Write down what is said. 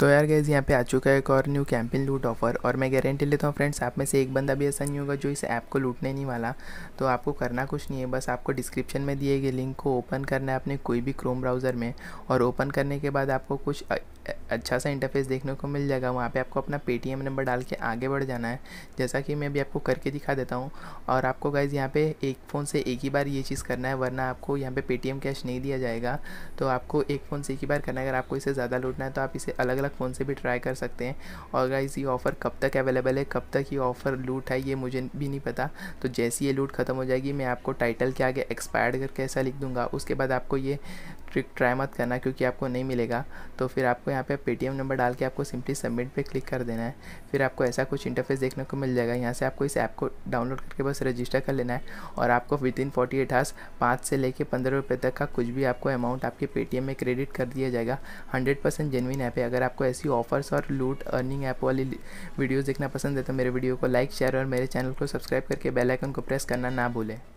तो यार गैज़ यहाँ पे आ चुका है एक और न्यू कैंपेन लूट ऑफर और मैं गारंटी लेता हूँ फ्रेंड्स आप में से एक बंदा भी ऐसा नहीं होगा जो इस ऐप को लूटने नहीं वाला तो आपको करना कुछ नहीं है बस आपको डिस्क्रिप्शन में दिए गए लिंक को ओपन करना है अपने कोई भी क्रोम ब्राउज़र में और ओपन करने के बाद आपको कुछ अच्छा सा इंटरफेस देखने को मिल जाएगा वहाँ पे आपको अपना पेटीएम नंबर डाल के आगे बढ़ जाना है जैसा कि मैं भी आपको करके दिखा देता हूँ और आपको गाइज यहाँ पे एक फ़ोन से एक ही बार ये चीज़ करना है वरना आपको यहाँ पे पेटीएम कैश नहीं दिया जाएगा तो आपको एक फ़ोन से एक ही बार करना है अगर आपको इसे ज़्यादा लूटना है तो आप इसे अलग अलग वाला फ़ोन से भी ट्राई कर सकते हैं और गाइज़ ये ऑफ़र कब तक अवेलेबल है कब तक ये ऑफ़र लूट है ये मुझे भी नहीं पता तो जैसी ये लूट ख़त्म हो जाएगी मैं आपको टाइटल के आगे एक्सपायर्ड करके ऐसा लिख दूंगा उसके बाद आपको ये ट्रिक ट्राई मत करना क्योंकि आपको नहीं मिलेगा तो फिर आपको यहाँ पे पेटीएम नंबर डाल के आपको सिंपली सबमिट पे क्लिक कर देना है फिर आपको ऐसा कुछ इंटरफेस देखने को मिल जाएगा यहाँ से आपको इस ऐप को डाउनलोड करके बस रजिस्टर कर लेना है और आपको within forty eight hours पाँच से लेकर पंद्रह रुपये तक का कुछ भी आपको अमाउंट आपके पेटीएम में क्रेडिट कर दिया जाएगा हंड्रेड परसेंट जेनविन ऐप है अगर आपको ऐसी ऑफर्स और लूट अर्निंग ऐप वाली वीडियोज़ देखना पसंद है तो मेरे वीडियो को लाइक शेयर और मेरे चैनल को सब्सक्राइब करके बेलाइकन को प्रेस करना ना भूलें